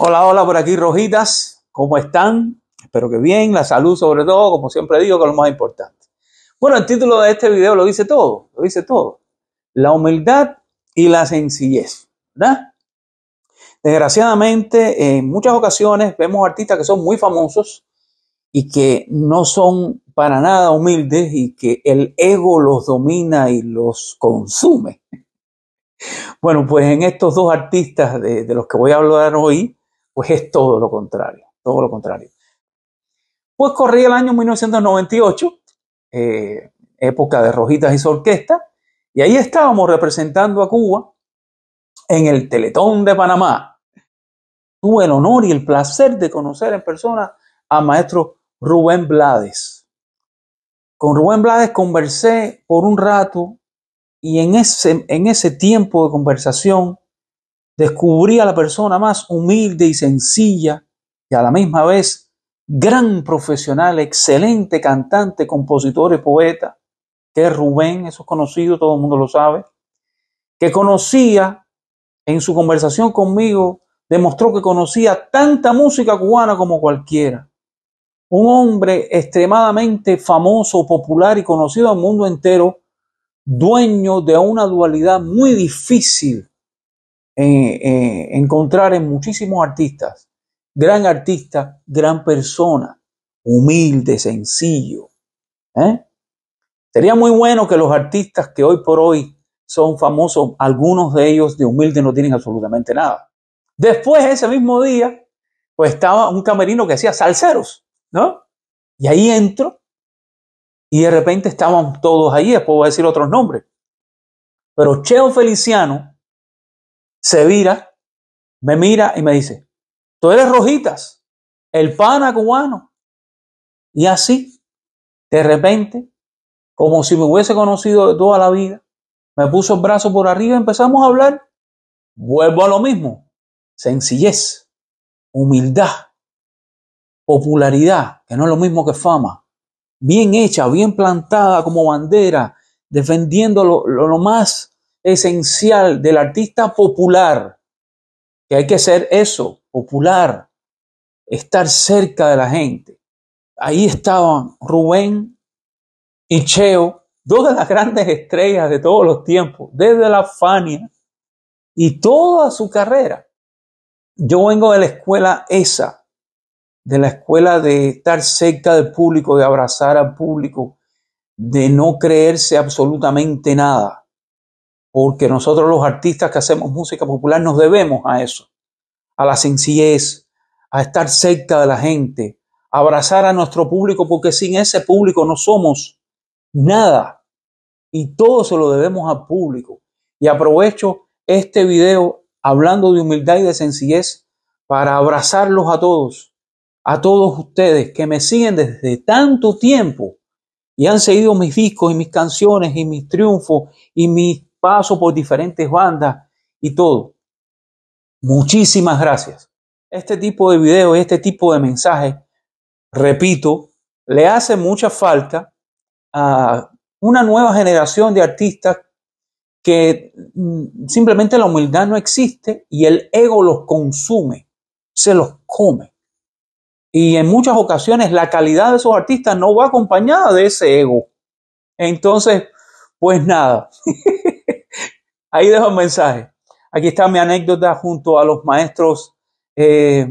Hola, hola, por aquí Rojitas, ¿cómo están? Espero que bien, la salud sobre todo, como siempre digo, que es lo más importante. Bueno, el título de este video lo dice todo, lo dice todo. La humildad y la sencillez, ¿verdad? Desgraciadamente, en muchas ocasiones vemos artistas que son muy famosos y que no son para nada humildes y que el ego los domina y los consume. Bueno, pues en estos dos artistas de, de los que voy a hablar hoy, pues es todo lo contrario, todo lo contrario. Pues corrí el año 1998, eh, época de Rojitas y su orquesta, y ahí estábamos representando a Cuba en el Teletón de Panamá. Tuve el honor y el placer de conocer en persona a maestro Rubén Blades. Con Rubén Blades conversé por un rato y en ese, en ese tiempo de conversación descubrí a la persona más humilde y sencilla y a la misma vez gran profesional, excelente cantante, compositor y poeta, que es Rubén, eso es conocido, todo el mundo lo sabe, que conocía en su conversación conmigo, demostró que conocía tanta música cubana como cualquiera. Un hombre extremadamente famoso, popular y conocido al mundo entero, dueño de una dualidad muy difícil encontrar en muchísimos artistas, gran artista, gran persona, humilde, sencillo. ¿eh? Sería muy bueno que los artistas que hoy por hoy son famosos, algunos de ellos de humilde no tienen absolutamente nada. Después, ese mismo día, pues estaba un camerino que hacía salseros, ¿no? Y ahí entro y de repente estaban todos allí, después voy a decir otros nombres. Pero Cheo Feliciano se vira, me mira y me dice, tú eres Rojitas, el pana cubano. Y así, de repente, como si me hubiese conocido de toda la vida, me puso el brazo por arriba y empezamos a hablar. Vuelvo a lo mismo, sencillez, humildad, popularidad, que no es lo mismo que fama, bien hecha, bien plantada como bandera, defendiendo lo más esencial del artista popular, que hay que ser eso, popular, estar cerca de la gente. Ahí estaban Rubén y Cheo, dos de las grandes estrellas de todos los tiempos, desde la Fania y toda su carrera. Yo vengo de la escuela esa, de la escuela de estar cerca del público, de abrazar al público, de no creerse absolutamente nada porque nosotros los artistas que hacemos música popular nos debemos a eso, a la sencillez, a estar cerca de la gente, a abrazar a nuestro público, porque sin ese público no somos nada. Y todo se lo debemos al público. Y aprovecho este video hablando de humildad y de sencillez para abrazarlos a todos, a todos ustedes que me siguen desde tanto tiempo y han seguido mis discos y mis canciones y mis triunfos y mis paso por diferentes bandas y todo. Muchísimas gracias. Este tipo de video y este tipo de mensajes, repito, le hace mucha falta a una nueva generación de artistas que mm, simplemente la humildad no existe y el ego los consume, se los come. Y en muchas ocasiones la calidad de esos artistas no va acompañada de ese ego. Entonces, pues nada. Ahí dejo el mensaje. Aquí está mi anécdota junto a los maestros eh,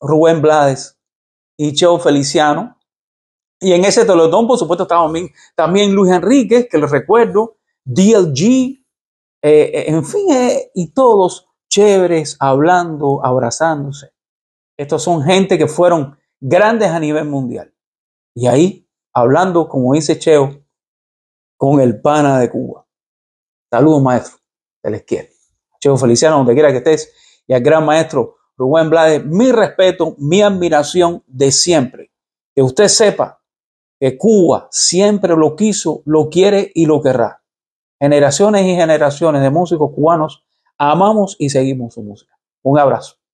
Rubén Blades y Cheo Feliciano. Y en ese teletón, por supuesto, estaba también, Luis Enríquez, que les recuerdo, DLG, eh, en fin, eh, y todos chéveres, hablando, abrazándose. Estos son gente que fueron grandes a nivel mundial. Y ahí, hablando, como dice Cheo, con el pana de Cuba. Saludos, maestro les la izquierda. Feliciano, donde quiera que estés, y al gran maestro Rubén Blades, mi respeto, mi admiración de siempre. Que usted sepa que Cuba siempre lo quiso, lo quiere y lo querrá. Generaciones y generaciones de músicos cubanos amamos y seguimos su música. Un abrazo.